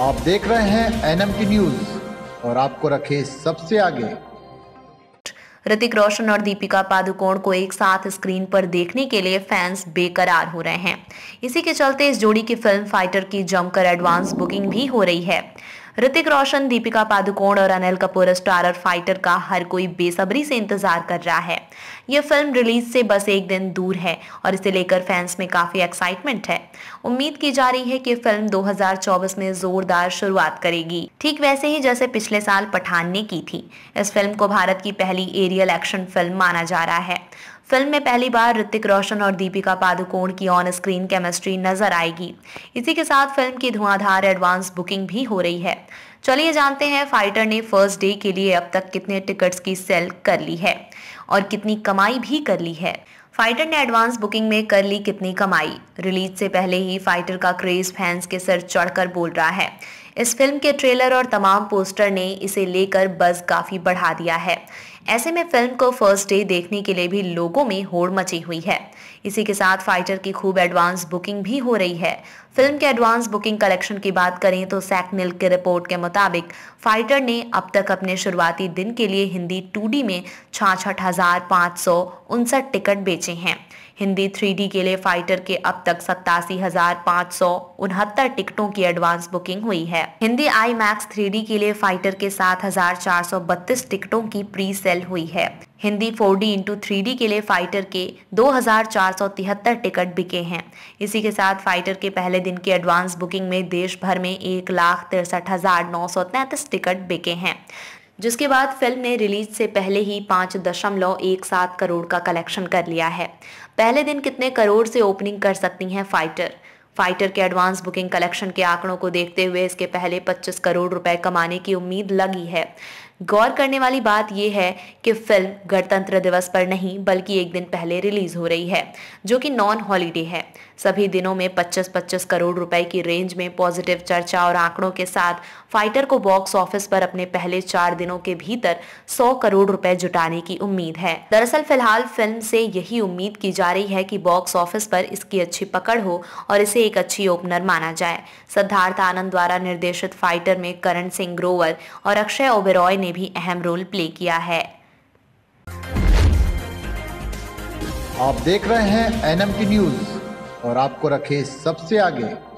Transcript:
आप देख रहे हैं एनएम की न्यूज और आपको रखे सबसे आगे ऋतिक रोशन और दीपिका पादुकोण को एक साथ स्क्रीन पर देखने के लिए फैंस बेकरार हो रहे हैं इसी के चलते इस जोड़ी की फिल्म फाइटर की जमकर एडवांस बुकिंग भी हो रही है ऋतिक रोशन दीपिका पादुकोण और अनिल कपूर स्टारर फाइटर का हर कोई बेसब्री से इंतजार कर रहा है ये फिल्म रिलीज से बस एक दिन दूर है और इसे लेकर फैंस में काफी एक्साइटमेंट है उम्मीद की जा रही है कि फिल्म 2024 में जोरदार शुरुआत करेगी ठीक वैसे ही जैसे पिछले साल पठान ने की थी इस फिल्म को भारत की पहली एरियल एक्शन फिल्म माना जा रहा है फिल्म में पहली बार ऋतिक रोशन और दीपिका पादुकोण की ऑन स्क्रीन केमिस्ट्री नजर आएगी इसी के साथ फिल्म की धुआंधार एडवांस बुकिंग भी हो रही है चलिए जानते हैं फाइटर ने फर्स्ट डे के लिए अब तक कितने टिकट्स की सेल कर ली है और कितनी कमाई भी कर ली है फाइटर ने एडवांस बुकिंग में कर ली कितनी कमाई रिलीज से पहले ही फाइटर का क्रेज फैंस के सर चढ़कर बोल रहा है इस फिल्म के ट्रेलर और तमाम पोस्टर ने इसे लेकर बज काफ़ी बढ़ा दिया है ऐसे में फिल्म को फर्स्ट डे देखने के लिए भी लोगों में होड़ मची हुई है इसी के साथ फाइटर की खूब एडवांस बुकिंग भी हो रही है फिल्म के एडवांस बुकिंग कलेक्शन की बात करें तो सैकनिल की रिपोर्ट के मुताबिक फाइटर ने अब तक अपने शुरुआती दिन के लिए हिंदी टू में छाछठ हजार पाँच सौ उनसठ टिकट बेचे हैं हिंदी थ्री के लिए फाइटर के अब तक सत्तासी हजार पाँच सौ उनहत्तर टिकटों की एडवांस बुकिंग हुई है हिंदी आई मैक्स थ्री के लिए फाइटर के सात हजार चार सौ बत्तीस टिकटों की प्री सेल सेल हुई है हिंदी 4D डी इंटू के लिए फाइटर के दो टिकट बिके हैं इसी के साथ फाइटर के पहले दिन की एडवांस बुकिंग में देश भर में एक लाख तिरसठ हजार नौ सौ तैंतीस टिकट बिके हैं जिसके बाद फिल्म ने रिलीज से पहले ही पाँच दशमलव एक सात करोड़ का कलेक्शन कर लिया है पहले दिन कितने करोड़ से ओपनिंग कर सकती हैं फाइटर फाइटर के एडवांस बुकिंग कलेक्शन के आंकड़ों को देखते हुए इसके पहले 25 करोड़ रुपए कमाने की उम्मीद लगी है गौर करने वाली बात यह है कि फिल्म गणतंत्र दिवस पर नहीं बल्कि एक दिन पहले रिलीज हो रही है जो कि नॉन हॉलीडे है सभी दिनों में 25-25 करोड़ रुपए की रेंज में पॉजिटिव चर्चा और आंकड़ों के साथ फाइटर को बॉक्स ऑफिस पर अपने पहले चार दिनों के भीतर 100 करोड़ रुपए जुटाने की उम्मीद है दरअसल फिलहाल फिल्म से यही उम्मीद की जा रही है कि बॉक्स ऑफिस पर इसकी अच्छी पकड़ हो और इसे एक अच्छी ओपनर माना जाए सिद्धार्थ आनंद द्वारा निर्देशित फाइटर में करण सिंह ग्रोवर और अक्षय ओबेरॉय ने ने भी अहम रोल प्ले किया है आप देख रहे हैं एनएमटी न्यूज और आपको रखे सबसे आगे